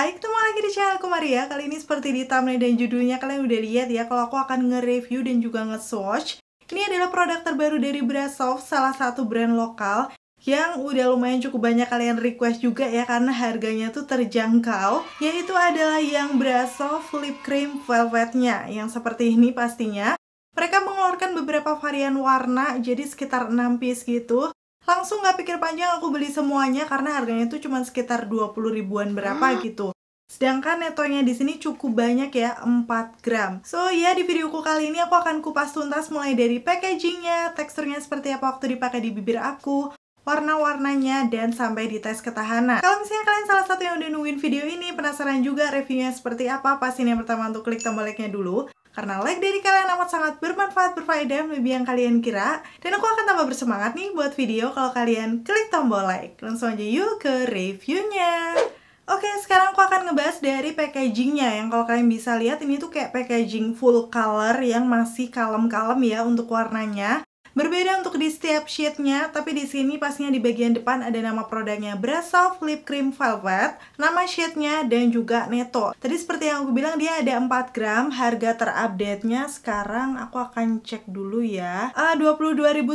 Hai, ketemu lagi di channel aku Maria Kali ini seperti di thumbnail dan judulnya kalian udah lihat ya Kalau aku akan nge-review dan juga nge-swatch Ini adalah produk terbaru dari BraSoft, salah satu brand lokal yang udah lumayan cukup banyak kalian request juga ya karena harganya tuh terjangkau yaitu adalah yang BraSoft Lip Cream Velvetnya yang seperti ini pastinya mereka mengeluarkan beberapa varian warna jadi sekitar 6 piece gitu langsung gak pikir panjang aku beli semuanya karena harganya tuh cuma sekitar 20 ribuan berapa hmm. gitu Sedangkan netonya di sini cukup banyak ya, 4 gram. So ya yeah, di videoku kali ini aku akan kupas tuntas mulai dari packagingnya, teksturnya seperti apa waktu dipakai di bibir aku, warna-warnanya, dan sampai di tes ketahanan. Kalau misalnya kalian salah satu yang udah nungguin video ini, penasaran juga reviewnya seperti apa, pastiin yang pertama untuk klik tombol like-nya dulu. Karena like dari kalian amat sangat bermanfaat, berfaedah, lebih yang kalian kira. Dan aku akan tambah bersemangat nih buat video kalau kalian klik tombol like. Langsung aja yuk ke reviewnya. Oke, sekarang aku akan ngebahas dari packagingnya yang kalau kalian bisa lihat ini tuh kayak packaging full color yang masih kalem-kalem ya untuk warnanya. Berbeda untuk di setiap sheetnya, tapi di sini pastinya di bagian depan ada nama produknya Brush Soft Lip Cream Velvet, nama sheetnya, dan juga neto. Tadi seperti yang aku bilang dia ada 4 gram, harga terupdate-nya sekarang aku akan cek dulu ya. Eh, uh, 22.900,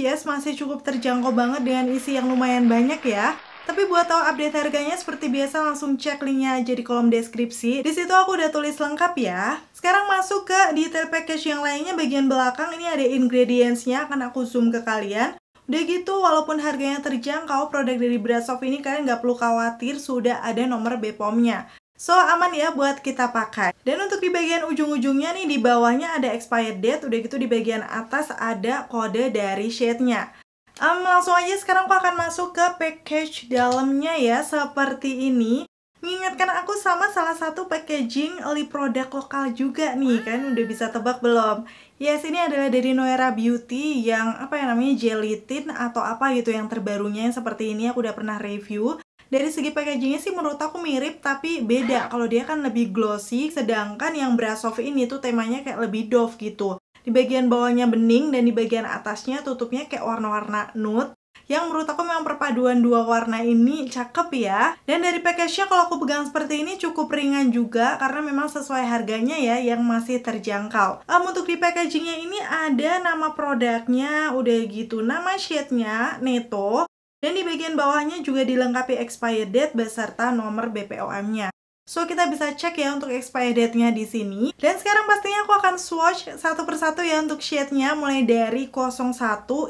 yes masih cukup terjangkau banget dengan isi yang lumayan banyak ya. Tapi buat tahu update harganya seperti biasa langsung cek linknya aja di kolom deskripsi. Di situ aku udah tulis lengkap ya. Sekarang masuk ke detail package yang lainnya bagian belakang ini ada ingredientsnya akan aku zoom ke kalian. Udah gitu, walaupun harganya terjangkau, produk dari Brasov ini kalian nggak perlu khawatir sudah ada nomor BPOM-nya. So, aman ya buat kita pakai. Dan untuk di bagian ujung-ujungnya nih, di bawahnya ada expired date, udah gitu di bagian atas ada kode dari shade-nya. Um, langsung aja sekarang aku akan masuk ke package dalamnya ya, seperti ini. Mengingatkan aku sama salah satu packaging oli produk lokal juga nih, kan udah bisa tebak belum? Yes, ini adalah dari Noera Beauty yang apa ya namanya gelatin atau apa gitu yang terbarunya yang seperti ini aku udah pernah review. Dari segi packagingnya sih menurut aku mirip tapi beda kalau dia kan lebih glossy sedangkan yang brush off ini tuh temanya kayak lebih doff gitu di bagian bawahnya bening dan di bagian atasnya tutupnya kayak warna-warna nude yang menurut aku memang perpaduan dua warna ini cakep ya dan dari package-nya kalau aku pegang seperti ini cukup ringan juga karena memang sesuai harganya ya yang masih terjangkau um, untuk di packagingnya ini ada nama produknya udah gitu nama shade-nya Neto dan di bagian bawahnya juga dilengkapi expired date beserta nomor BPOM-nya So kita bisa cek ya untuk expirednya date-nya di sini. Dan sekarang pastinya aku akan swatch satu persatu ya untuk shade-nya mulai dari 01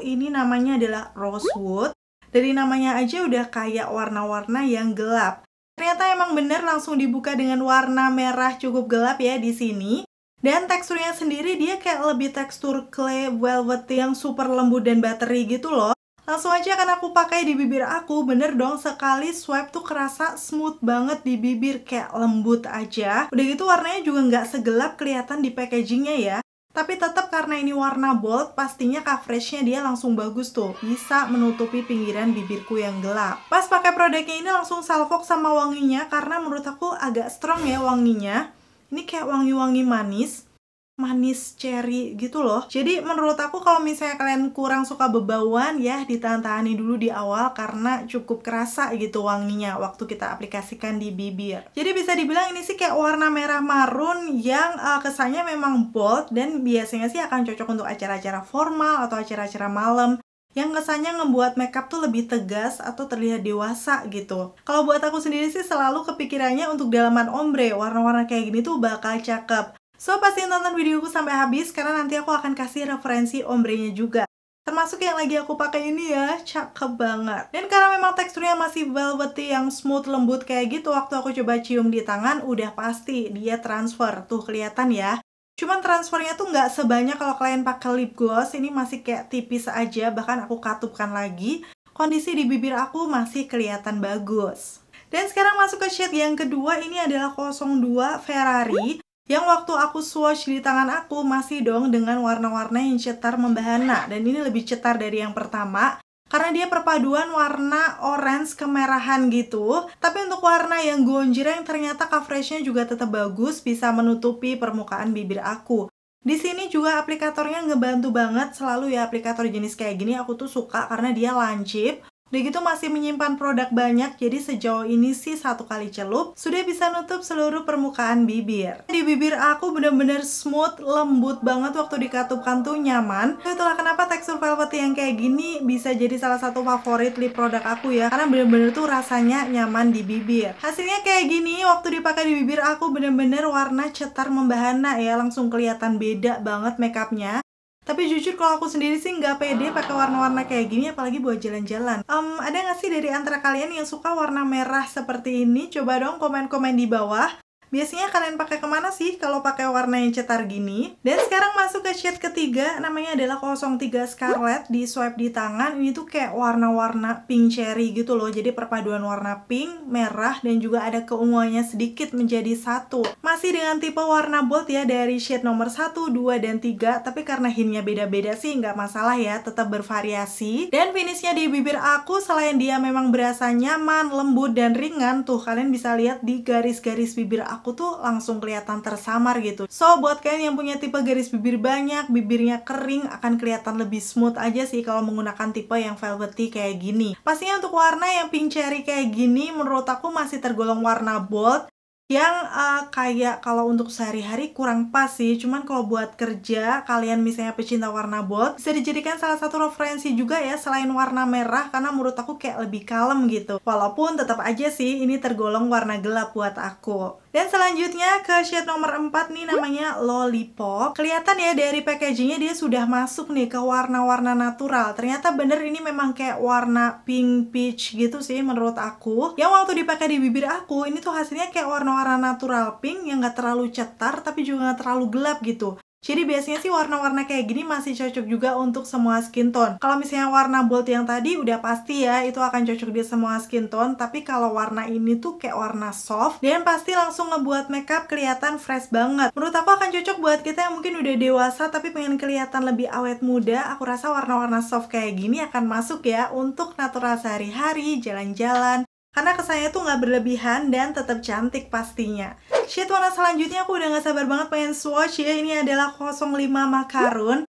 ini namanya adalah Rosewood. Dari namanya aja udah kayak warna-warna yang gelap. Ternyata emang bener langsung dibuka dengan warna merah cukup gelap ya di sini. Dan teksturnya sendiri dia kayak lebih tekstur clay velvet yang super lembut dan buttery gitu loh. Langsung aja akan aku pakai di bibir aku, bener dong sekali swipe tuh kerasa smooth banget di bibir, kayak lembut aja. Udah gitu warnanya juga nggak segelap kelihatan di packagingnya ya. Tapi tetap karena ini warna bold, pastinya coveragenya dia langsung bagus tuh. Bisa menutupi pinggiran bibirku yang gelap. Pas pakai produknya ini langsung salfok sama wanginya, karena menurut aku agak strong ya wanginya. Ini kayak wangi-wangi manis manis cherry gitu loh. Jadi menurut aku kalau misalnya kalian kurang suka bebauan ya ditahan-tahani dulu di awal karena cukup kerasa gitu wanginya waktu kita aplikasikan di bibir. Jadi bisa dibilang ini sih kayak warna merah marun yang uh, kesannya memang bold dan biasanya sih akan cocok untuk acara-acara formal atau acara-acara malam yang kesannya ngebuat makeup tuh lebih tegas atau terlihat dewasa gitu. Kalau buat aku sendiri sih selalu kepikirannya untuk dalaman ombre, warna-warna kayak gini tuh bakal cakep. So, pasti nonton videoku sampai habis karena nanti aku akan kasih referensi ombrenya juga. Termasuk yang lagi aku pakai ini ya, cakep banget. Dan karena memang teksturnya masih velvety yang smooth lembut kayak gitu, waktu aku coba cium di tangan, udah pasti dia transfer. Tuh kelihatan ya. Cuman transfernya tuh nggak sebanyak kalau kalian pakai lip gloss, ini masih kayak tipis aja, bahkan aku katupkan lagi. Kondisi di bibir aku masih kelihatan bagus. Dan sekarang masuk ke shade yang kedua, ini adalah 02 Ferrari yang waktu aku swatch di tangan aku masih dong dengan warna-warna yang cetar membahana dan ini lebih cetar dari yang pertama karena dia perpaduan warna orange kemerahan gitu tapi untuk warna yang gonjreng ternyata coveragenya juga tetap bagus bisa menutupi permukaan bibir aku di sini juga aplikatornya ngebantu banget selalu ya aplikator jenis kayak gini aku tuh suka karena dia lancip Udah gitu masih menyimpan produk banyak, jadi sejauh ini sih satu kali celup sudah bisa nutup seluruh permukaan bibir. Di bibir aku bener-bener smooth, lembut banget waktu dikatupkan tuh nyaman. Itulah kenapa tekstur velvet yang kayak gini bisa jadi salah satu favorit lip produk aku ya, karena bener-bener tuh rasanya nyaman di bibir. Hasilnya kayak gini, waktu dipakai di bibir aku bener-bener warna cetar membahana ya, langsung kelihatan beda banget makeupnya. Tapi jujur kalau aku sendiri sih nggak pede pakai warna-warna kayak gini apalagi buat jalan-jalan. Um, ada nggak sih dari antara kalian yang suka warna merah seperti ini? Coba dong komen-komen di bawah. Biasanya kalian pakai kemana sih kalau pakai warna yang cetar gini? Dan sekarang masuk ke shade ketiga, namanya adalah 03 Scarlet. Di swipe di tangan, ini tuh kayak warna-warna pink cherry gitu loh. Jadi perpaduan warna pink, merah, dan juga ada keunguannya sedikit menjadi satu. Masih dengan tipe warna bold ya dari shade nomor 1, 2, dan 3. Tapi karena hintnya beda-beda sih nggak masalah ya, tetap bervariasi. Dan finishnya di bibir aku, selain dia memang berasa nyaman, lembut, dan ringan, tuh kalian bisa lihat di garis-garis bibir aku aku tuh langsung kelihatan tersamar gitu so buat kalian yang punya tipe garis bibir banyak bibirnya kering akan kelihatan lebih smooth aja sih kalau menggunakan tipe yang velvety kayak gini pastinya untuk warna yang pink cherry kayak gini menurut aku masih tergolong warna bold yang uh, kayak kalau untuk sehari-hari kurang pas sih cuman kalau buat kerja kalian misalnya pecinta warna bold bisa dijadikan salah satu referensi juga ya selain warna merah karena menurut aku kayak lebih kalem gitu walaupun tetap aja sih ini tergolong warna gelap buat aku dan selanjutnya ke shade nomor 4 nih namanya Lollipop. Kelihatan ya dari packagingnya dia sudah masuk nih ke warna-warna natural. Ternyata bener ini memang kayak warna pink peach gitu sih menurut aku. Yang waktu dipakai di bibir aku ini tuh hasilnya kayak warna-warna natural pink yang gak terlalu cetar tapi juga gak terlalu gelap gitu. Jadi biasanya sih warna-warna kayak gini masih cocok juga untuk semua skin tone. Kalau misalnya warna bold yang tadi udah pasti ya itu akan cocok di semua skin tone. Tapi kalau warna ini tuh kayak warna soft dan pasti langsung ngebuat makeup kelihatan fresh banget. Menurut aku akan cocok buat kita yang mungkin udah dewasa tapi pengen kelihatan lebih awet muda. Aku rasa warna-warna soft kayak gini akan masuk ya untuk natural sehari-hari, jalan-jalan. Karena kesannya tuh nggak berlebihan dan tetap cantik pastinya. Shit warna selanjutnya aku udah gak sabar banget pengen swatch ya Ini adalah 05 Macaron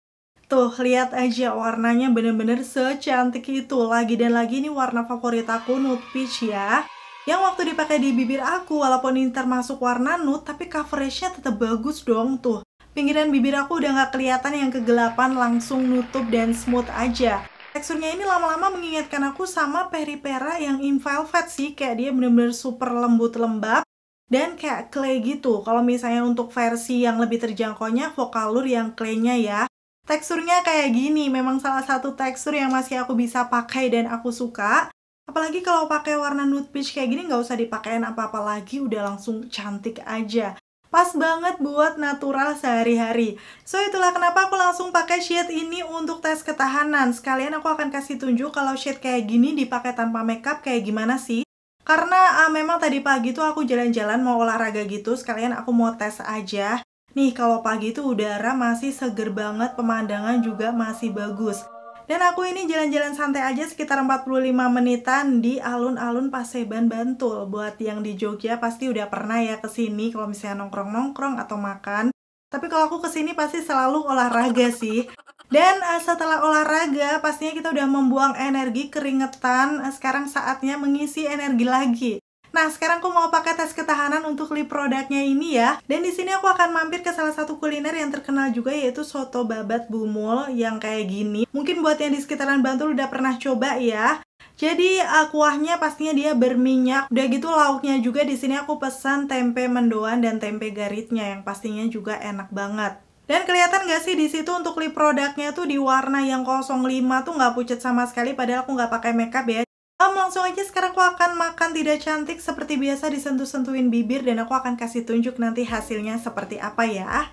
Tuh, lihat aja warnanya bener-bener secantik itu Lagi dan lagi ini warna favorit aku nude peach ya yang waktu dipakai di bibir aku, walaupun ini termasuk warna nude, tapi coveragenya tetap bagus dong tuh. Pinggiran bibir aku udah gak kelihatan yang kegelapan, langsung nutup dan smooth aja. Teksturnya ini lama-lama mengingatkan aku sama peripera yang in velvet sih, kayak dia bener-bener super lembut lembab dan kayak clay gitu. Kalau misalnya untuk versi yang lebih terjangkaunya Vokalur yang clay nya ya. Teksturnya kayak gini, memang salah satu tekstur yang masih aku bisa pakai dan aku suka. Apalagi kalau pakai warna nude peach kayak gini nggak usah dipakein apa-apa lagi, udah langsung cantik aja. Pas banget buat natural sehari-hari. So itulah kenapa aku langsung pakai shade ini untuk tes ketahanan. Sekalian aku akan kasih tunjuk kalau shade kayak gini dipakai tanpa makeup kayak gimana sih. Karena uh, memang tadi pagi tuh aku jalan-jalan mau olahraga gitu, sekalian aku mau tes aja. Nih, kalau pagi itu udara masih seger banget, pemandangan juga masih bagus. Dan aku ini jalan-jalan santai aja sekitar 45 menitan di alun-alun Paseban Bantul. Buat yang di Jogja pasti udah pernah ya ke sini kalau misalnya nongkrong-nongkrong atau makan. Tapi kalau aku kesini pasti selalu olahraga sih. Dan eh, setelah olahraga, pastinya kita udah membuang energi keringetan. Eh, sekarang saatnya mengisi energi lagi. Nah, sekarang aku mau pakai tes ketahanan untuk lip produknya ini ya. Dan di sini aku akan mampir ke salah satu kuliner yang terkenal juga yaitu soto babat bumul yang kayak gini. Mungkin buat yang di sekitaran Bantul udah pernah coba ya. Jadi uh, kuahnya pastinya dia berminyak. Udah gitu lauknya juga di sini aku pesan tempe mendoan dan tempe garitnya yang pastinya juga enak banget. Dan kelihatan gak sih di situ untuk lip produknya tuh di warna yang 05 tuh nggak pucat sama sekali padahal aku nggak pakai makeup ya. Om langsung aja sekarang aku akan makan tidak cantik seperti biasa disentuh-sentuhin bibir dan aku akan kasih tunjuk nanti hasilnya seperti apa ya.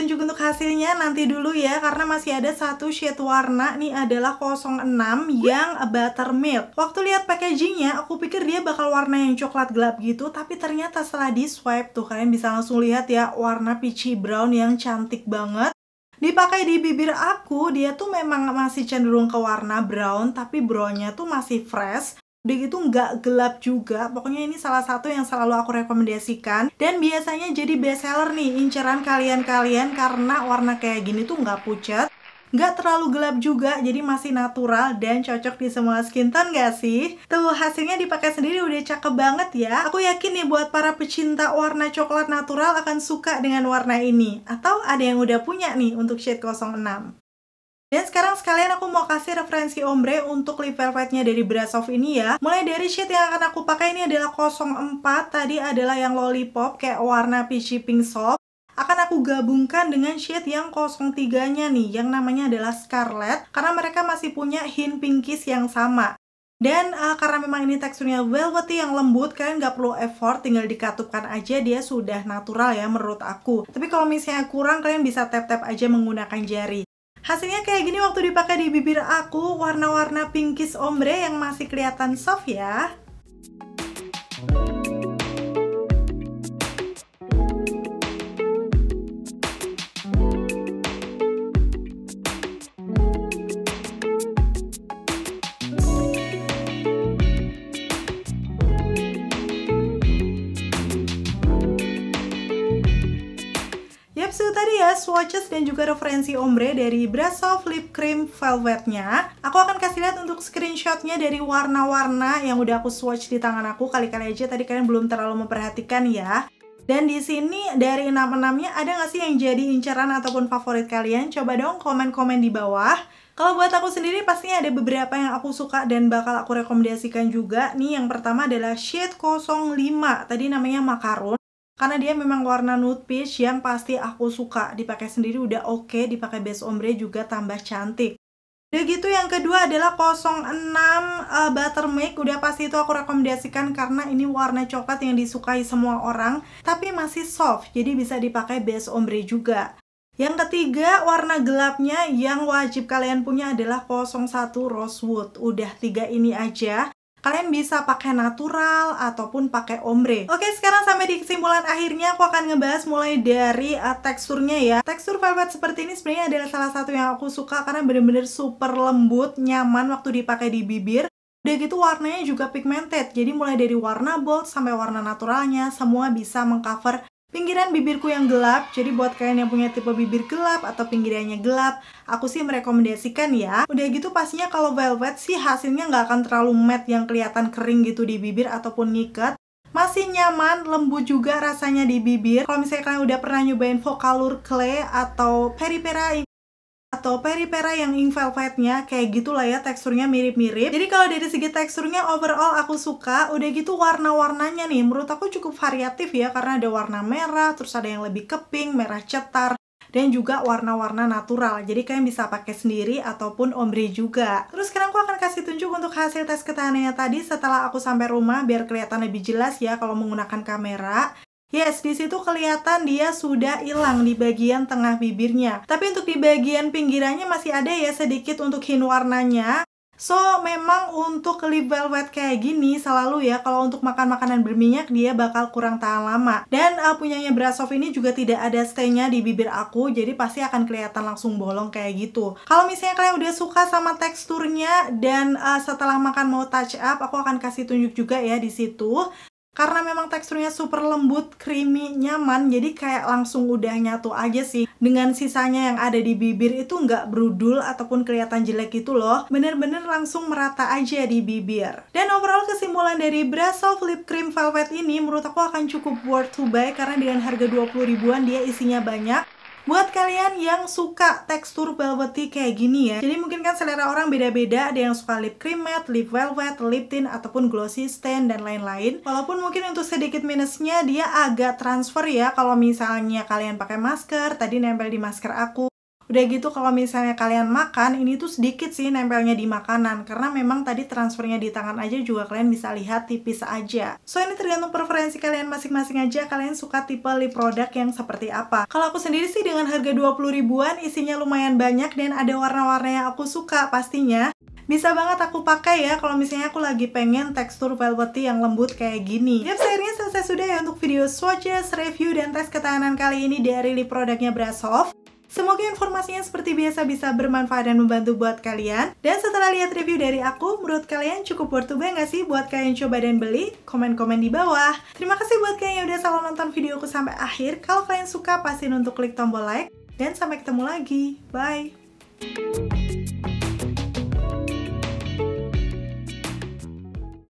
ditunjuk untuk hasilnya nanti dulu ya karena masih ada satu shade warna nih adalah 06 yang buttermilk. Waktu lihat packagingnya aku pikir dia bakal warna yang coklat gelap gitu tapi ternyata setelah di swipe tuh kalian bisa langsung lihat ya warna peachy brown yang cantik banget dipakai di bibir aku dia tuh memang masih cenderung ke warna brown tapi brownnya tuh masih fresh udah gitu nggak gelap juga pokoknya ini salah satu yang selalu aku rekomendasikan dan biasanya jadi bestseller nih inceran kalian-kalian karena warna kayak gini tuh nggak pucat nggak terlalu gelap juga, jadi masih natural dan cocok di semua skin tone gak sih? Tuh, hasilnya dipakai sendiri udah cakep banget ya. Aku yakin nih buat para pecinta warna coklat natural akan suka dengan warna ini. Atau ada yang udah punya nih untuk shade 06. Dan sekarang sekalian aku mau kasih referensi ombre untuk lip velvetnya dari Brasov ini ya. Mulai dari shade yang akan aku pakai ini adalah 04, tadi adalah yang lollipop kayak warna peachy pink soft. Akan aku gabungkan dengan shade yang 03-nya nih, yang namanya adalah Scarlet, karena mereka masih punya hint pinkish yang sama. Dan uh, karena memang ini teksturnya velvety yang lembut, kalian nggak perlu effort, tinggal dikatupkan aja dia sudah natural ya menurut aku. Tapi kalau misalnya kurang, kalian bisa tap-tap aja menggunakan jari. Hasilnya kayak gini waktu dipakai di bibir aku, warna-warna pinkish ombre yang masih kelihatan soft ya. swatches dan juga referensi ombre dari Brasov Lip Cream Velvetnya. Aku akan kasih lihat untuk screenshotnya dari warna-warna yang udah aku swatch di tangan aku. Kali-kali aja tadi kalian belum terlalu memperhatikan ya. Dan di sini dari enam-enamnya ada nggak sih yang jadi inceran ataupun favorit kalian? Coba dong komen-komen di bawah. Kalau buat aku sendiri pastinya ada beberapa yang aku suka dan bakal aku rekomendasikan juga. Nih yang pertama adalah shade 05, tadi namanya makarun karena dia memang warna nude peach yang pasti aku suka dipakai sendiri udah oke okay, dipakai base ombre juga tambah cantik udah gitu yang kedua adalah 06 uh, butter make udah pasti itu aku rekomendasikan karena ini warna coklat yang disukai semua orang tapi masih soft jadi bisa dipakai base ombre juga yang ketiga, warna gelapnya yang wajib kalian punya adalah 01 Rosewood. Udah tiga ini aja. Kalian bisa pakai natural ataupun pakai ombre. Oke, sekarang sampai di kesimpulan akhirnya aku akan ngebahas mulai dari uh, teksturnya ya. Tekstur velvet seperti ini sebenarnya adalah salah satu yang aku suka karena bener-bener super lembut, nyaman waktu dipakai di bibir. Udah gitu warnanya juga pigmented, jadi mulai dari warna bold sampai warna naturalnya semua bisa mengcover Pinggiran bibirku yang gelap, jadi buat kalian yang punya tipe bibir gelap atau pinggirannya gelap, aku sih merekomendasikan ya. Udah gitu pastinya kalau velvet sih hasilnya nggak akan terlalu matte yang kelihatan kering gitu di bibir ataupun ngikat. Masih nyaman, lembut juga rasanya di bibir. Kalau misalnya kalian udah pernah nyobain vocalur Clay atau Peripera atau peripera yang ink velvetnya kayak gitulah ya teksturnya mirip-mirip jadi kalau dari segi teksturnya overall aku suka udah gitu warna-warnanya nih menurut aku cukup variatif ya karena ada warna merah terus ada yang lebih keping merah cetar dan juga warna-warna natural. Jadi kalian bisa pakai sendiri ataupun ombre juga. Terus sekarang aku akan kasih tunjuk untuk hasil tes ketahanannya tadi setelah aku sampai rumah biar kelihatan lebih jelas ya kalau menggunakan kamera. Yes, di situ kelihatan dia sudah hilang di bagian tengah bibirnya. Tapi untuk di bagian pinggirannya masih ada ya sedikit untuk hin warnanya. So, memang untuk lip velvet kayak gini selalu ya kalau untuk makan makanan berminyak dia bakal kurang tahan lama. Dan uh, punyanya Brasov ini juga tidak ada stainnya di bibir aku, jadi pasti akan kelihatan langsung bolong kayak gitu. Kalau misalnya kalian udah suka sama teksturnya dan uh, setelah makan mau touch up, aku akan kasih tunjuk juga ya di situ. Karena memang teksturnya super lembut, creamy, nyaman, jadi kayak langsung udah nyatu aja sih. Dengan sisanya yang ada di bibir itu nggak berudul ataupun kelihatan jelek gitu loh. Bener-bener langsung merata aja di bibir. Dan overall kesimpulan dari Brasso Lip Cream Velvet ini menurut aku akan cukup worth to buy karena dengan harga 20 ribuan dia isinya banyak Buat kalian yang suka tekstur velvety kayak gini ya, jadi mungkin kan selera orang beda-beda, ada yang suka lip cream matte, lip velvet, lip tint, ataupun glossy stain, dan lain-lain. Walaupun mungkin untuk sedikit minusnya, dia agak transfer ya, kalau misalnya kalian pakai masker, tadi nempel di masker aku, Udah gitu kalau misalnya kalian makan, ini tuh sedikit sih nempelnya di makanan karena memang tadi transfernya di tangan aja juga kalian bisa lihat tipis aja. So ini tergantung preferensi kalian masing-masing aja kalian suka tipe lip product yang seperti apa. Kalau aku sendiri sih dengan harga 20 ribuan isinya lumayan banyak dan ada warna-warna yang aku suka pastinya bisa banget aku pakai ya kalau misalnya aku lagi pengen tekstur velvety yang lembut kayak gini. Yap, akhirnya selesai sudah ya untuk video swatches, review, dan tes ketahanan kali ini dari lip produknya Brasov. Semoga informasinya seperti biasa bisa bermanfaat dan membantu buat kalian. Dan setelah lihat review dari aku, menurut kalian cukup worth to nggak sih buat kalian coba dan beli? Komen-komen di bawah. Terima kasih buat kalian yang udah selalu nonton videoku sampai akhir. Kalau kalian suka, pastiin untuk klik tombol like. Dan sampai ketemu lagi. Bye!